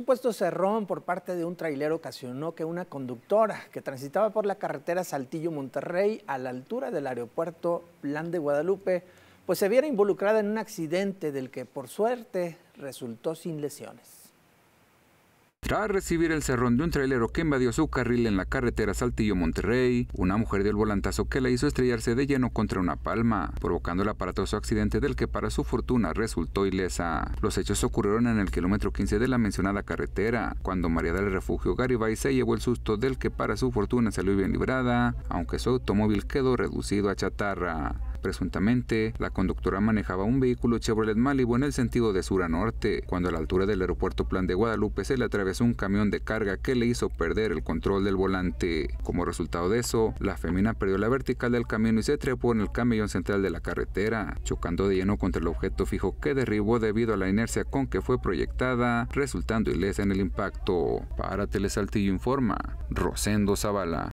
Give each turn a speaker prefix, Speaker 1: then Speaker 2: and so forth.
Speaker 1: supuesto cerrón por parte de un trailero ocasionó que una conductora que transitaba por la carretera Saltillo-Monterrey a la altura del aeropuerto Plan de Guadalupe, pues se viera involucrada en un accidente del que por suerte resultó sin lesiones.
Speaker 2: Tras recibir el cerrón de un trailero que invadió su carril en la carretera Saltillo-Monterrey, una mujer dio el volantazo que la hizo estrellarse de lleno contra una palma, provocando el aparatoso accidente del que para su fortuna resultó ilesa. Los hechos ocurrieron en el kilómetro 15 de la mencionada carretera, cuando María del Refugio Garibay se llevó el susto del que para su fortuna salió bien librada, aunque su automóvil quedó reducido a chatarra. Presuntamente, la conductora manejaba un vehículo Chevrolet Malibu en el sentido de sur a norte, cuando a la altura del aeropuerto Plan de Guadalupe se le atravesó un camión de carga que le hizo perder el control del volante. Como resultado de eso, la femina perdió la vertical del camión y se trepó en el camión central de la carretera, chocando de lleno contra el objeto fijo que derribó debido a la inercia con que fue proyectada, resultando ilesa en el impacto. Para Telesaltillo informa, Rosendo Zavala.